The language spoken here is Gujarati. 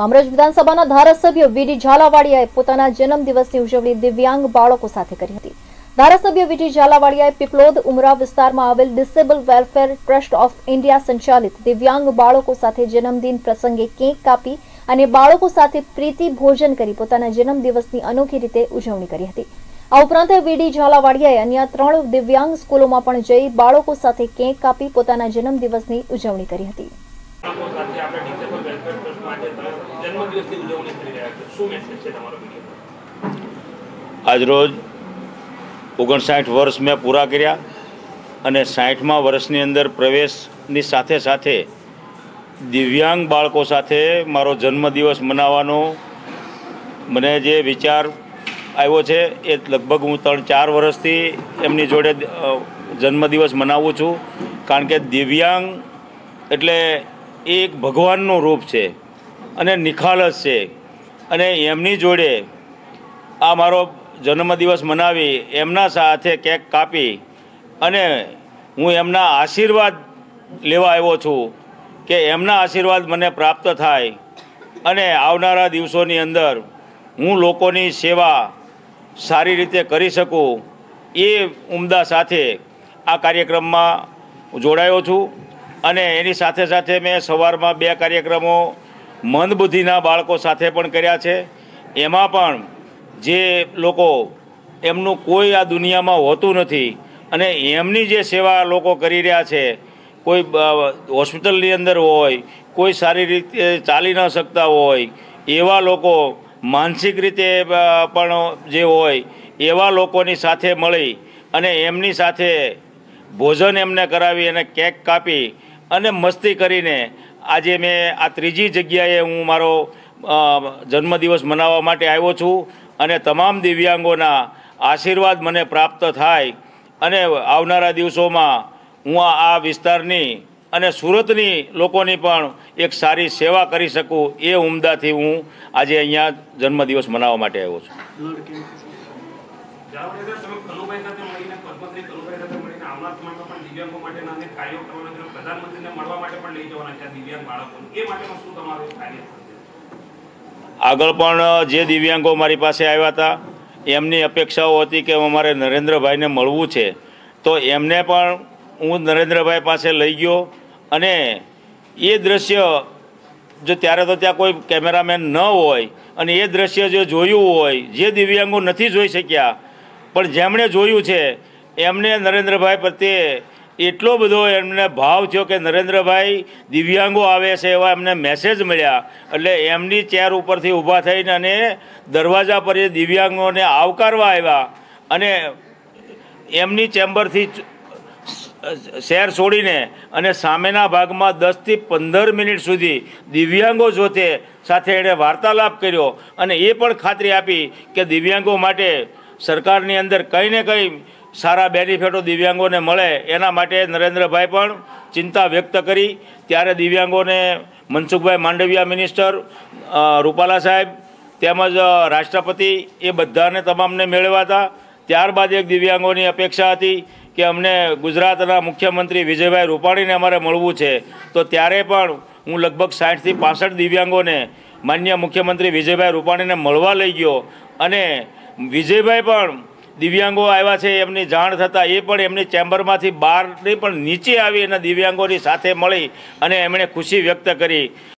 ભામરજ વિધાનસભાના ધારાસભ્ય વીડી ઝાલાવાડિયાએ પોતાના જન્મદિવસની ઉજવણી દિવ્યાંગ બાળકો સાથે કરી હતી ધારાસભ્ય વીડી ઝાલાવાડિયાએ પીપલોદ ઉમરા વિસ્તારમાં આવેલ disable welfare trust of India સંચાલિત દિવ્યાંગ બાળકો સાથે જન્મદિન પ્રસંગે કેક કાપી અને બાળકો સાથે પ્રીતિ ભોજન કરી પોતાના જન્મદિવસની અનોખી રીતે ઉજવણી કરી હતી આ ઉપરાંત વીડી ઝાલાવાડિયાએ અન્ય ત્રણ દિવ્યાંગ સ્કૂલોમાં પણ જઈ બાળકો સાથે કેક કાપી પોતાના જન્મદિવસની ઉજવણી કરી હતી આજરોજ ઓગણસાઠ વર્ષ મેં પૂરા કર્યા અને સાઠમા વર્ષની અંદર પ્રવેશની સાથે સાથે દિવ્યાંગ બાળકો સાથે મારો જન્મદિવસ મનાવવાનો મને જે વિચાર આવ્યો છે એ લગભગ હું ત્રણ ચાર વર્ષથી એમની જોડે જન્મદિવસ મનાવું છું કારણ કે દિવ્યાંગ એટલે એ એક ભગવાનનું રૂપ છે અને નિખાલસ છે અને એમની જોડે આ મારો જન્મદિવસ મનાવી એમના સાથે કેક કાપી અને હું એમના આશીર્વાદ લેવા આવ્યો છું કે એમના આશીર્વાદ મને પ્રાપ્ત થાય અને આવનારા દિવસોની અંદર હું લોકોની સેવા સારી રીતે કરી શકું એ ઉમદા સાથે આ કાર્યક્રમમાં જોડાયો છું અને એની સાથે સાથે મેં સવારમાં બે કાર્યક્રમો મંદબુદ્ધિના બાળકો સાથે પણ કર્યા છે એમાં પણ જે લોકો એમનું કોઈ આ દુનિયામાં હોતું નથી અને એમની જે સેવા લોકો કરી રહ્યા છે કોઈ હોસ્પિટલની અંદર હોય કોઈ સારી રીતે ચાલી ન શકતા હોય એવા લોકો માનસિક રીતે પણ જે હોય એવા લોકોની સાથે મળી અને એમની સાથે ભોજન એમને કરાવી અને કેક કાપી અને મસ્તી કરીને આજે મેં આ ત્રીજી જગ્યાએ હું મારો જન્મદિવસ મનાવવા માટે આવ્યો છું અને તમામ દિવ્યાંગોના આશીર્વાદ મને પ્રાપ્ત થાય અને આવનારા દિવસોમાં હું આ વિસ્તારની અને સુરતની લોકોની પણ એક સારી સેવા કરી શકું એ ઉમદાથી હું આજે અહીંયા જન્મદિવસ મનાવવા માટે આવ્યો છું રામનાથ પણ દિવ્યાંગો માટેના કાર્યો કરવાના છે પ્રધાનમંત્રીને મળવા માટે પણ લઈ જવાના છે દિવ્યાંગ બાળકોને એ માટેનો શું તમારો કાર્ય આગળ પણ જે દિવ્યાંગો મારી પાસે આવ્યા હતા એમની અપેક્ષાઓ હતી કે અમારે નરેન્દ્રભાઈને મળવું છે તો એમને પણ હું નરેન્દ્રભાઈ પાસે લઈ ગયો અને એ દ્રશ્ય જો ત્યારે તો ત્યાં કોઈ કેમેરામેન ન હોય અને એ દ્રશ્ય જો જોયું હોય જે દિવ્યાંગો નથી જોઈ શક્યા પણ જેમણે જોયું છે એમને નરેન્દ્રભાઈ પ્રત્યે એટલો બધો એમને ભાવ થયો કે નરેન્દ્રભાઈ દિવ્યાંગો આવે છે એવા એમને મેસેજ મળ્યા એટલે એમની ચેર ઉપરથી ઊભા થઈને અને દરવાજા પર એ દિવ્યાંગોને આવકારવા આવ્યા અને એમની ચેમ્બરથી શેર છોડીને અને સામેના ભાગમાં દસથી પંદર મિનિટ સુધી દિવ્યાંગો જોતે સાથે એણે વાર્તાલાપ કર્યો અને એ પણ ખાતરી આપી કે દિવ્યાંગો માટે સરકારની અંદર કંઈ ને કંઈ સારા બેનિફિટો દિવ્યાંગોને મળે એના માટે નરેન્દ્રભાઈ પણ ચિંતા વ્યક્ત કરી ત્યારે દિવ્યાંગોને મનસુખભાઈ માંડવિયા મિનિસ્ટર રૂપાલા સાહેબ તેમજ રાષ્ટ્રપતિ એ બધાને તમામને મેળવ્યા હતા ત્યારબાદ એક દિવ્યાંગોની અપેક્ષા હતી કે અમને ગુજરાતના મુખ્યમંત્રી વિજયભાઈ રૂપાણીને અમારે મળવું છે તો ત્યારે પણ હું લગભગ સાઠથી પાસઠ દિવ્યાંગોને માન્ય મુખ્યમંત્રી વિજયભાઈ રૂપાણીને મળવા લઈ ગયો અને વિજયભાઈ પણ દિવ્યાંગો આવ્યા છે એમની જાણ થતાં એ પણ એમની ચેમ્બરમાંથી બહારની પણ નીચે આવી અને દિવ્યાંગોની સાથે મળી અને એમણે ખુશી વ્યક્ત કરી